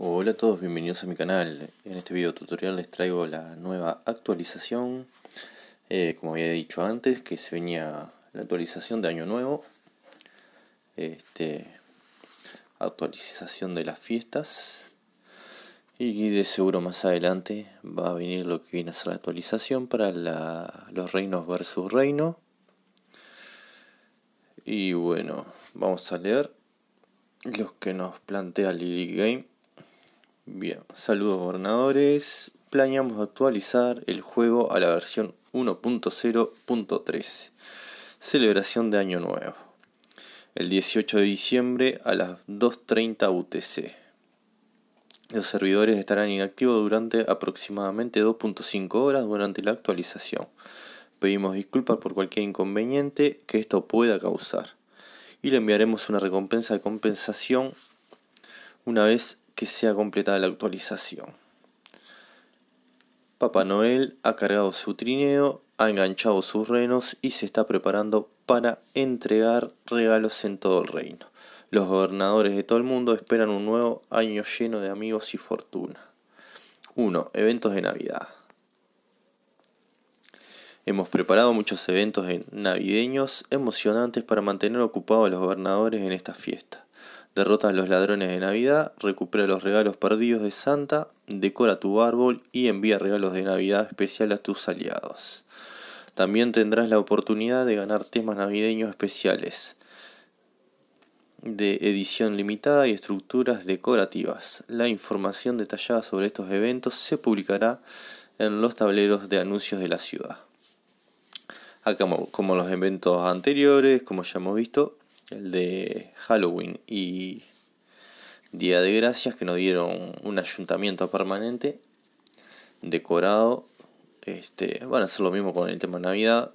Hola a todos, bienvenidos a mi canal. En este video tutorial les traigo la nueva actualización. Eh, como había dicho antes, que se venía la actualización de Año Nuevo. Este, actualización de las fiestas. Y de seguro más adelante va a venir lo que viene a ser la actualización para los reinos versus reino. Y bueno, vamos a leer los que nos plantea Lily Game Bien, saludos gobernadores. Planeamos actualizar el juego a la versión 1.0.3 Celebración de Año Nuevo. El 18 de diciembre a las 2.30 UTC. Los servidores estarán inactivos durante aproximadamente 2.5 horas durante la actualización. Pedimos disculpas por cualquier inconveniente que esto pueda causar. Y le enviaremos una recompensa de compensación una vez que sea completada la actualización. Papá Noel ha cargado su trineo, ha enganchado sus renos y se está preparando para entregar regalos en todo el reino. Los gobernadores de todo el mundo esperan un nuevo año lleno de amigos y fortuna. 1. Eventos de Navidad. Hemos preparado muchos eventos navideños emocionantes para mantener ocupados a los gobernadores en esta fiesta derrota a los ladrones de Navidad, recupera los regalos perdidos de Santa, decora tu árbol y envía regalos de Navidad especial a tus aliados. También tendrás la oportunidad de ganar temas navideños especiales de edición limitada y estructuras decorativas. La información detallada sobre estos eventos se publicará en los tableros de anuncios de la ciudad. Acá, como los eventos anteriores, como ya hemos visto, el de Halloween y Día de Gracias, que nos dieron un ayuntamiento permanente decorado. Este, van a hacer lo mismo con el tema Navidad.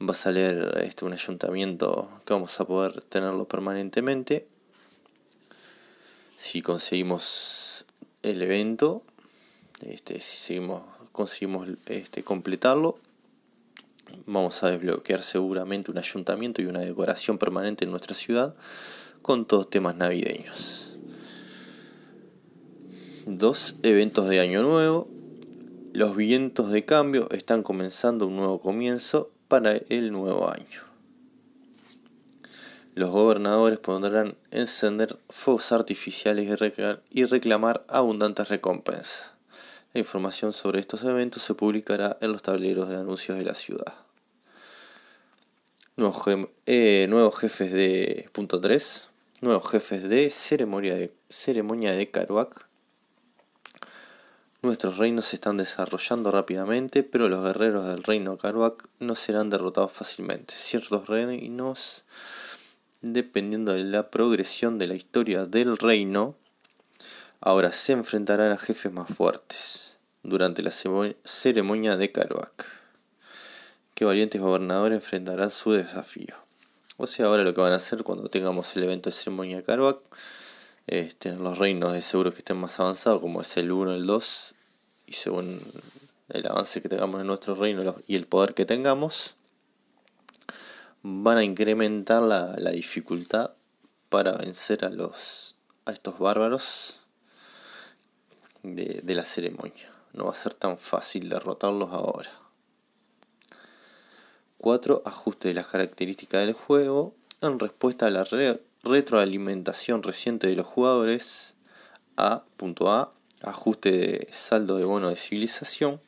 Va a salir este, un ayuntamiento que vamos a poder tenerlo permanentemente. Si conseguimos el evento, este, si seguimos, conseguimos este, completarlo vamos a desbloquear seguramente un ayuntamiento y una decoración permanente en nuestra ciudad con todos temas navideños. Dos eventos de Año Nuevo. Los vientos de cambio están comenzando un nuevo comienzo para el nuevo año. Los gobernadores podrán encender fuegos artificiales y reclamar abundantes recompensas. La información sobre estos eventos se publicará en los tableros de anuncios de la ciudad. Nuevos, eh, jefes de... 3. Nuevos jefes de ceremonia de, ceremonia de Karuak. Nuestros reinos se están desarrollando rápidamente, pero los guerreros del reino Karuak no serán derrotados fácilmente. Ciertos reinos, dependiendo de la progresión de la historia del reino, Ahora se enfrentarán a jefes más fuertes durante la ceremonia de Karoak. Qué valientes gobernadores enfrentarán su desafío. O sea, ahora lo que van a hacer cuando tengamos el evento de ceremonia de este, los reinos de seguro que estén más avanzados, como es el 1, el 2, y según el avance que tengamos en nuestro reino y el poder que tengamos, van a incrementar la, dificultad para vencer a los a estos bárbaros de, la ceremonia. No va a ser tan fácil derrotarlos ahora. 4. Ajuste de las características del juego en respuesta a la retroalimentación reciente de los jugadores. A. A. Ajuste de saldo de bono de civilización.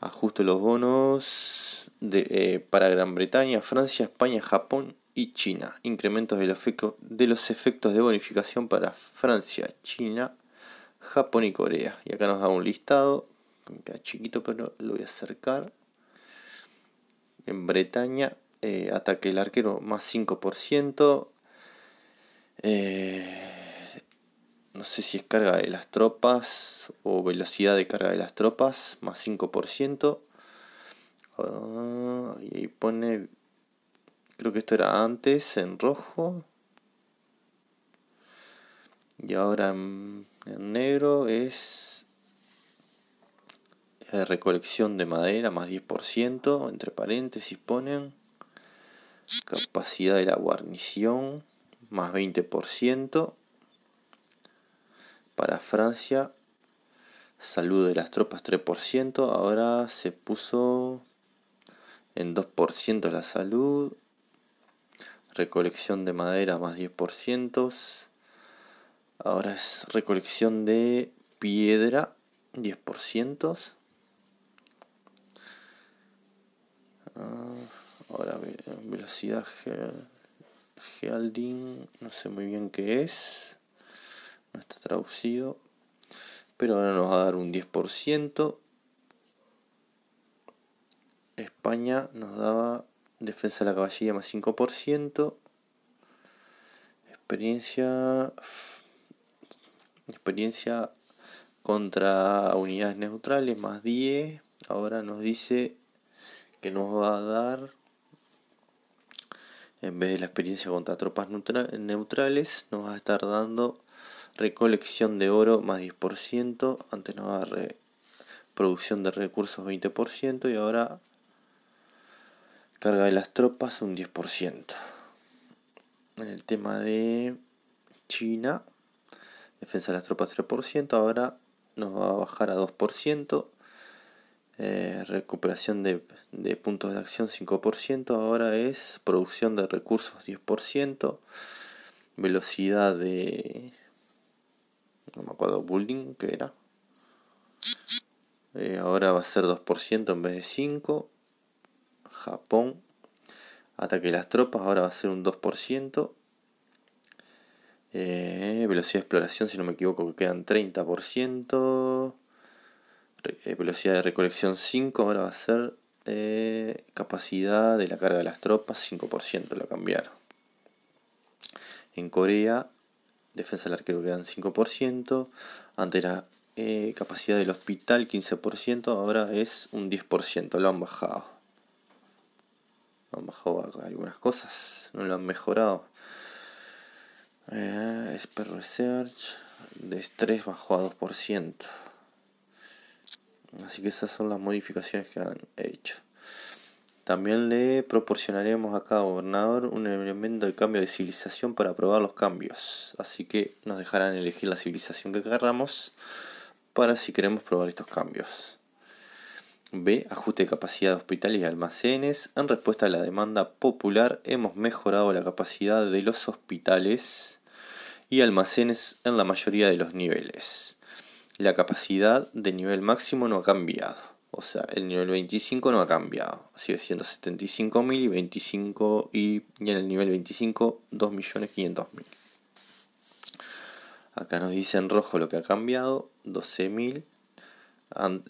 Ajuste los bonos de, eh, para Gran Bretaña, Francia, España, Japón y China. Incrementos de los, de los efectos de bonificación para Francia, China Japón y Corea. Y acá nos da un listado, que queda chiquito pero lo voy a acercar. En Bretaña, eh, ataque el arquero más 5%. Eh, no sé si es carga de las tropas o velocidad de carga de las tropas, más 5%. Ah, y ahí pone, creo que esto era antes, en rojo. Y ahora mm, en negro es recolección de madera más 10%, entre paréntesis ponen. Capacidad de la guarnición más 20%. Para Francia, salud de las tropas 3%. Ahora se puso en 2% la salud. Recolección de madera más 10%. Ahora es recolección de piedra, 10%. Ah, ahora velocidad Gealdin, no sé muy bien qué es, no está traducido, pero ahora nos va a dar un 10%. España nos daba defensa de la caballería más 5%. Experiencia Experiencia contra unidades neutrales más 10. Ahora nos dice que nos va a dar, en vez de la experiencia contra tropas neutrales, nos va a estar dando recolección de oro más 10%. Antes nos va a dar producción de recursos 20% y ahora carga de las tropas un 10%. En el tema de China, defensa de las tropas 3%, ahora nos va a bajar a 2%, eh, recuperación de, puntos de acción 5%, ahora es producción de recursos 10%, velocidad de... no me acuerdo, building que era. Eh, ahora va a ser 2% en vez de 5. Japón. Ataque de las tropas ahora va a ser un 2%. Eh, velocidad de exploración, si no me equivoco, que quedan 30%. Eh, velocidad de recolección 5, ahora va a ser eh, capacidad de la carga de las tropas, 5% lo cambiaron. En Corea, defensa del arquero quedan 5%. Antes era capacidad del hospital 15%, ahora es un 10%, lo han bajado. han bajado algunas cosas, no lo han mejorado. Eh, Esper Research de estrés bajó a 2%. Así que esas son las modificaciones que han hecho. También le proporcionaremos a cada gobernador un elemento de cambio de civilización para probar los cambios. Así que nos dejarán elegir la civilización que querramos para si queremos probar estos cambios. B. Ajuste de capacidad de hospitales y almacenes. En respuesta a la demanda popular, hemos mejorado la capacidad de los hospitales y almacenes en la mayoría de los niveles. La capacidad de nivel máximo no ha cambiado. O sea, el nivel 25 no ha cambiado. Sigue siendo 75.000 y 25 y, en el nivel 25 2.500.000. Acá nos dice en rojo lo que ha cambiado, 12.000.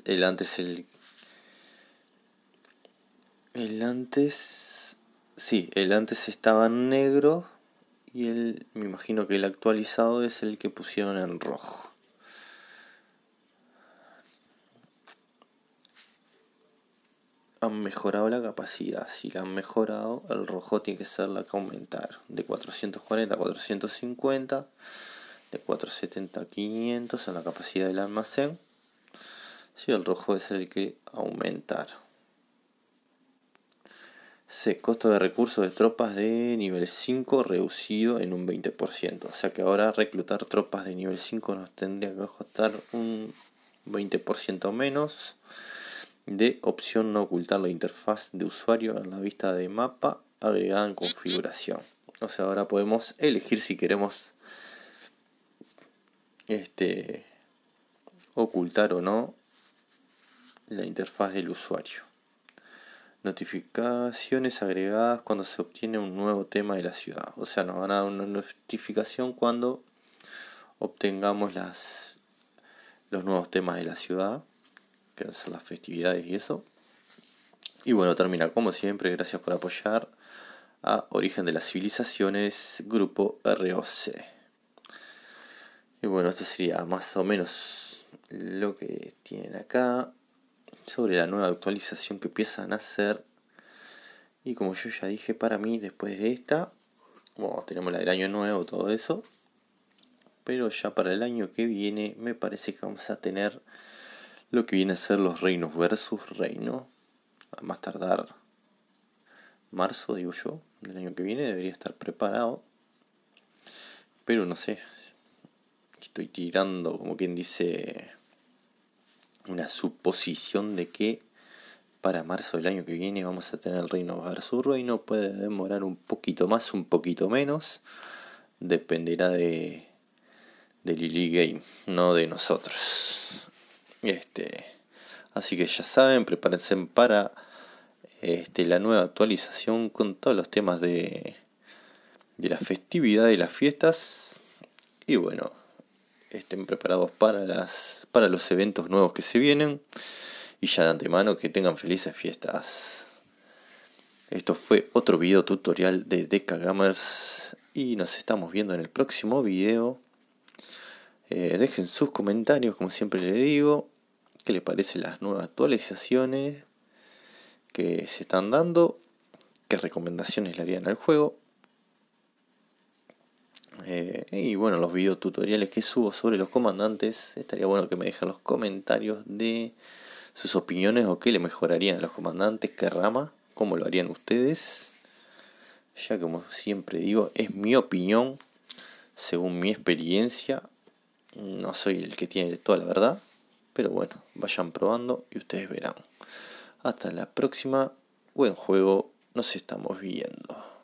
El antes el el antes sí, el antes estaba en negro y el, me imagino que el actualizado es el que pusieron en rojo. Han mejorado la capacidad, si la han mejorado, el rojo tiene que ser la que aumentar de 440 a 450, de 470 a 500 en la capacidad del almacén. Si el rojo es el que aumentar C. Costo de recursos de tropas de nivel 5 reducido en un 20%. O sea que ahora reclutar tropas de nivel 5 nos tendría que costar un 20% menos. de Opción no ocultar la interfaz de usuario en la vista de mapa agregada en configuración. O sea, ahora podemos elegir si queremos este, ocultar o no la interfaz del usuario notificaciones agregadas cuando se obtiene un nuevo tema de la ciudad. O sea, nos van a dar una notificación cuando obtengamos las, los nuevos temas de la ciudad, que son las festividades y eso. Y bueno, termina como siempre, gracias por apoyar a Origen de las Civilizaciones, grupo ROC. Y bueno, esto sería más o menos lo que tienen acá sobre la nueva actualización que empiezan a hacer. Y como yo ya dije, para mí después de esta, bueno, tenemos la del año nuevo, todo eso. Pero ya para el año que viene me parece que vamos a tener lo que viene a ser los reinos versus reino. A más tardar marzo, digo yo, del año que viene debería estar preparado. Pero no sé, estoy tirando, como quien dice, una suposición de que para marzo del año que viene vamos a tener el reino y no Puede demorar un poquito más, un poquito menos. Dependerá de, de Lily Game, no de nosotros. Este, así que ya saben, prepárense para este, la nueva actualización con todos los temas de, de la festividad y las fiestas. Y bueno, estén preparados para, las, para los eventos nuevos que se vienen y ya de antemano que tengan felices fiestas. Esto fue otro video tutorial de Deca Gamers y nos estamos viendo en el próximo video. Eh, dejen sus comentarios, como siempre les digo, qué les parecen las nuevas actualizaciones que se están dando, qué recomendaciones le harían al juego eh, y bueno, los videotutoriales que subo sobre los comandantes, estaría bueno que me dejen los comentarios de sus opiniones o qué le mejorarían a los comandantes, qué rama, cómo lo harían ustedes. Ya como siempre digo, es mi opinión, según mi experiencia. No soy el que tiene toda la verdad, pero bueno, vayan probando y ustedes verán. Hasta la próxima, buen juego, nos estamos viendo.